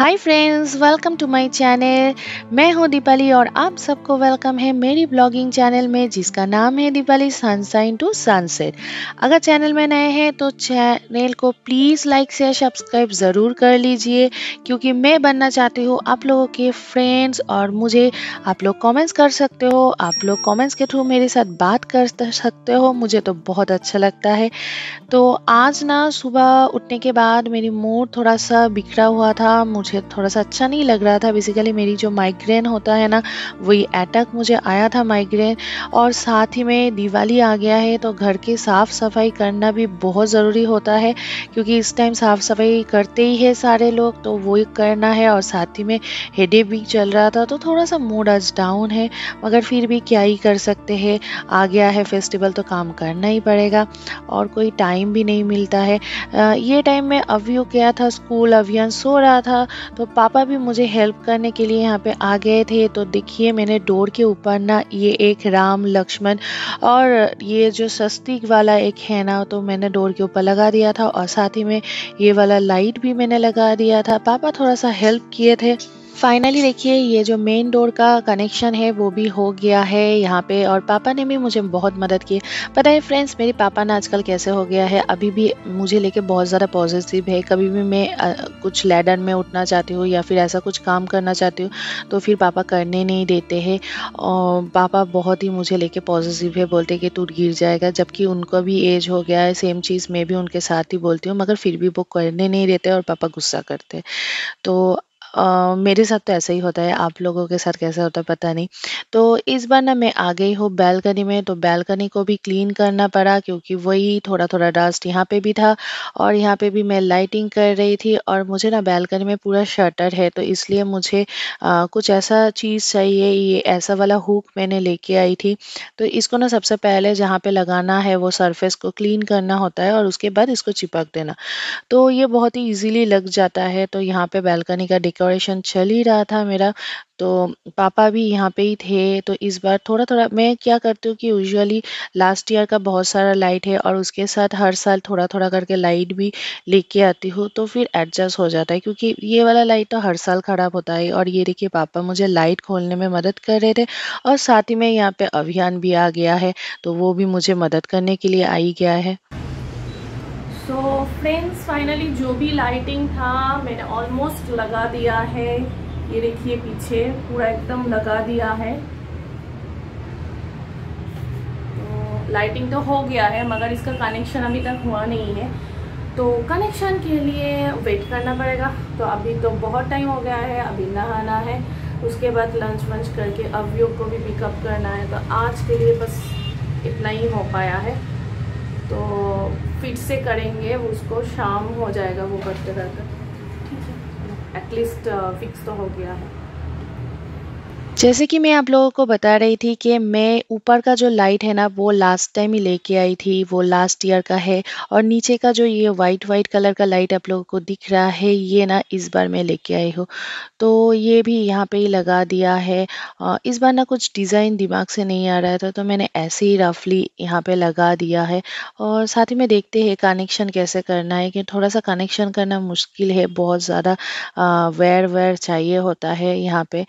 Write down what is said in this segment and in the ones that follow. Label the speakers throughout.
Speaker 1: Hi friends welcome to my channel मैं हूं दीपाली और आप सबको वेलकम है मेरी ब्लॉगिंग चैनल में जिसका नाम है दीपाली सनसाइन टू सनसेट अगर चैनल में नए हैं तो चैनल को प्लीज़ लाइक शेयर सब्सक्राइब ज़रूर कर लीजिए क्योंकि मैं बनना चाहती हूं आप लोगों के फ्रेंड्स और मुझे आप लोग कॉमेंट्स कर सकते हो आप लोग कॉमेंट्स के थ्रू मेरे साथ बात कर सकते हो मुझे तो बहुत अच्छा लगता है तो आज ना सुबह उठने के बाद मेरी मूड थोड़ा सा बिखरा हुआ था मुझे मुझे थोड़ा सा अच्छा नहीं लग रहा था बेसिकली मेरी जो माइग्रेन होता है ना वही अटैक मुझे आया था माइग्रेन और साथ ही में दिवाली आ गया है तो घर की साफ़ सफाई करना भी बहुत ज़रूरी होता है क्योंकि इस टाइम साफ़ सफाई करते ही है सारे लोग तो वही करना है और साथ ही में हेडे भी चल रहा था तो थोड़ा सा मूड आज डाउन है मगर फिर भी क्या ही कर सकते हैं आ गया है फेस्टिवल तो काम करना ही पड़ेगा और कोई टाइम भी नहीं मिलता है आ, ये टाइम में अव्यू गया था स्कूल अभियान सो रहा था तो पापा भी मुझे हेल्प करने के लिए यहाँ पे आ गए थे तो देखिए मैंने डोर के ऊपर ना ये एक राम लक्ष्मण और ये जो सस्ती वाला एक है ना तो मैंने डोर के ऊपर लगा दिया था और साथ ही में ये वाला लाइट भी मैंने लगा दिया था पापा थोड़ा सा हेल्प किए थे फाइनली देखिए ये जो मेन डोर का कनेक्शन है वो भी हो गया है यहाँ पे और पापा ने भी मुझे बहुत मदद की पता है फ्रेंड्स मेरे पापा ना आजकल कैसे हो गया है अभी भी मुझे लेके बहुत ज़्यादा पॉजिटिव है कभी भी मैं कुछ लैडर में उठना चाहती हूँ या फिर ऐसा कुछ काम करना चाहती हूँ तो फिर पापा करने नहीं देते हैं और पापा बहुत ही मुझे लेके पॉजिटिव है बोलते कि टूट गिर जाएगा जबकि उनको भी एज हो गया है सेम चीज़ मैं भी उनके साथ ही बोलती हूँ मगर फिर भी वो करने नहीं देते और पापा गुस्सा करते तो मेरे साथ तो ऐसा ही होता है, आप लोगों के साथ कैसा होता है पता नहीं। तो इस बार ना मैं आ गई हूँ बैलकनी में, तो बैलकनी को भी क्लीन करना पड़ा क्योंकि वही थोड़ा-थोड़ा डस्ट यहाँ पे भी था और यहाँ पे भी मैं लाइटिंग कर रही थी और मुझे ना बैलकनी में पूरा शटर है तो इसलिए मुझे आ, कुछ ऐसा चीज़ चाहिए ये ऐसा वाला हुक मैंने लेके आई थी। तो इसको ना सबसे पहले जहाँ पर लगाना है वो सरफेस को क्लीन करना होता है और उसके बाद इसको चिपक देना। तो ये बहुत ही ईजीली लग जाता है, तो यहाँ पर बैलकनी का डेकोरेशन डेकोरेशन चल ही रहा था मेरा तो पापा भी यहाँ पे ही थे तो इस बार थोड़ा थोड़ा मैं क्या करती हूँ कि यूजुअली लास्ट ईयर का बहुत सारा लाइट है और उसके साथ हर साल थोड़ा थोड़ा करके लाइट भी लेके आती हूँ तो फिर एडजस्ट हो जाता है क्योंकि ये वाला लाइट तो हर साल ख़राब होता है और ये देखिए पापा मुझे लाइट खोलने में मदद कर रहे थे और साथ ही में यहाँ पर अभियान भी आ गया है तो वो भी मुझे मदद करने के लिए आई गया है
Speaker 2: फ्रेंड्स फाइनली जो भी लाइटिंग था मैंने ऑलमोस्ट लगा दिया है ये देखिए पीछे पूरा एकदम लगा दिया है तो लाइटिंग तो हो गया है मगर इसका कनेक्शन अभी तक हुआ नहीं है तो कनेक्शन के लिए वेट करना पड़ेगा तो अभी तो बहुत टाइम हो गया है अभी नहाना है उसके बाद लंच वंच करके अवयोग को भी पिकअप करना है तो आज के लिए बस इतना ही हो पाया है तो फिर से करेंगे उसको शाम हो जाएगा वो करते करते ठीक है एटलीस्ट फिक्स uh, तो हो गया है
Speaker 1: जैसे कि मैं आप लोगों को बता रही थी कि मैं ऊपर का जो लाइट है ना वो लास्ट टाइम ही लेके आई थी वो लास्ट ईयर का है और नीचे का जो ये वाइट वाइट कलर का लाइट आप लोगों को दिख रहा है ये ना इस बार मैं लेके आई हूँ तो ये भी यहाँ पे ही लगा दिया है इस बार ना कुछ डिज़ाइन दिमाग से नहीं आ रहा था तो मैंने ऐसे ही रफली यहाँ पर लगा दिया है और साथ ही में देखते हैं कनेक्शन कैसे करना है कि थोड़ा सा कनेक्शन करना मुश्किल है बहुत ज़्यादा वेयर वेयर चाहिए होता है यहाँ पर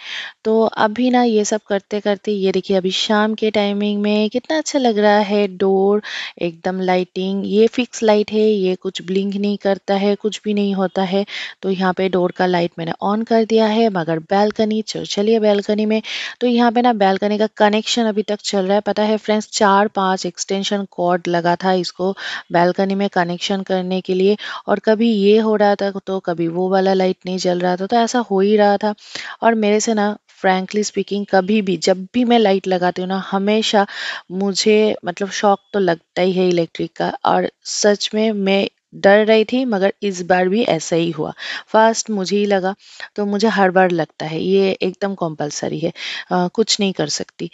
Speaker 1: तो अभी अभी ना ये सब करते करते ये देखिए अभी शाम के टाइमिंग में कितना अच्छा लग रहा है डोर एकदम लाइटिंग ये फिक्स लाइट है ये कुछ ब्लिंक नहीं करता है कुछ भी नहीं होता है तो यहाँ पे डोर का लाइट मैंने ऑन कर दिया है मगर बैल्कनी चलिए बैल्कनी में तो यहाँ पे ना बैल्कनी का कनेक्शन अभी तक चल रहा है पता है फ्रेंड्स चार पाँच एक्सटेंशन कॉर्ड लगा था इसको बैल्कनी में कनेक्शन करने के लिए और कभी ये हो रहा था तो कभी वो वाला लाइट नहीं जल रहा था तो ऐसा हो ही रहा था और मेरे से ना फ्रैंकली स्पीकिंग कभी भी जब भी मैं लाइट लगाती हूँ ना हमेशा मुझे मतलब शौक तो लगता ही है इलेक्ट्रिक का और सच में मैं डर रही थी मगर इस बार भी ऐसा ही हुआ फर्स्ट मुझे ही लगा तो मुझे हर बार लगता है ये एकदम कॉम्पल्सरी है आ, कुछ नहीं कर सकती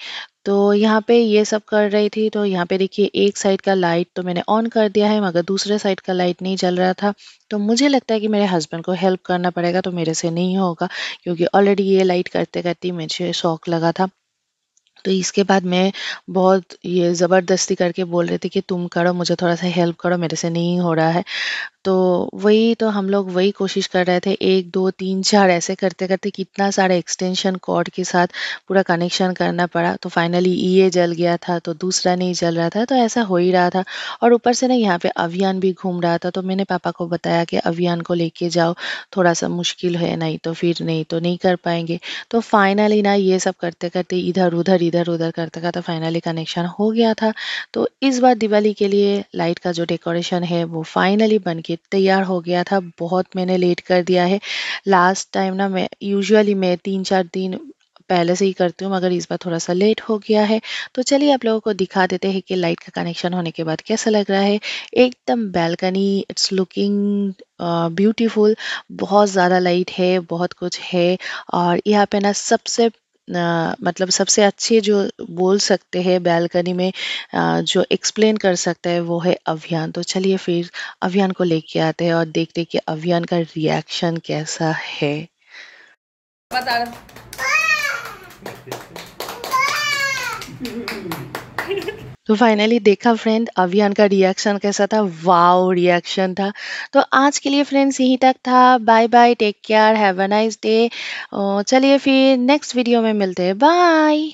Speaker 1: तो यहाँ पे ये सब कर रही थी तो यहाँ पे देखिए एक साइड का लाइट तो मैंने ऑन कर दिया है मगर दूसरे साइड का लाइट नहीं जल रहा था तो मुझे लगता है कि मेरे हस्बैंड को हेल्प करना पड़ेगा तो मेरे से नहीं होगा क्योंकि ऑलरेडी ये लाइट करते करते मुझे शौक लगा था तो इसके बाद मैं बहुत ये ज़बरदस्ती करके बोल रही थी कि तुम करो मुझे थोड़ा सा हेल्प करो मेरे से नहीं हो रहा है तो वही तो हम लोग वही कोशिश कर रहे थे एक दो तीन चार ऐसे करते-करते कितना सारा एक्सटेंशन कॉर्ड के साथ पूरा कनेक्शन करना पड़ा तो फाइनली ये e जल गया था तो दूसरा नहीं जल रहा था तो ऐसा हो ही रहा था और ऊपर से ना यहाँ पे अभियान भी घूम रहा था तो मैंने पापा को बताया कि अभियान को लेके जाओ थोड़ा-सा मुश्किल है नहीं तो फिर नहीं तो नहीं कर पाएंगे तो फाइनली ना ये सब करते-करते इधर-उधर इधर-उधर करते-करते फाइनली कनेक्शन हो गया था। तो इस बार दिवाली के लिए लाइट का जो डेकोरेशन है वो फाइनली बन के केक तैयार हो गया था बहुत मैंने लेट कर दिया है लास्ट टाइम ना मैं यूजुअली मैं तीन चार दिन पहले से ही करती हूँ मगर इस बार थोड़ा सा लेट हो गया है तो चलिए आप लोगों को दिखा देते हैं कि लाइट का कनेक्शन होने के बाद कैसा लग रहा है एकदम बैल्कनी इट्स लुकिंग ब्यूटीफुल बहुत ज़्यादा लाइट है बहुत कुछ है और यहाँ पे ना सबसे मतलब सबसे अच्छे जो बोल सकते हैं बैलकनी में अ, जो एक्सप्लेन कर सकता है वो है अभियान। तो चलिए फिर अभियान को लेके आते हैं और देखते हैं कि अभियान का रिएक्शन कैसा है? तो फाइनली देखा फ्रेंड अभियान का रिएक्शन कैसा था वाओ रिएक्शन था तो आज के लिए फ्रेंड्स यहीं तक था bye bye take care have a nice day चलिए फिर नेक्स्ट वीडियो में मिलते हैं बाय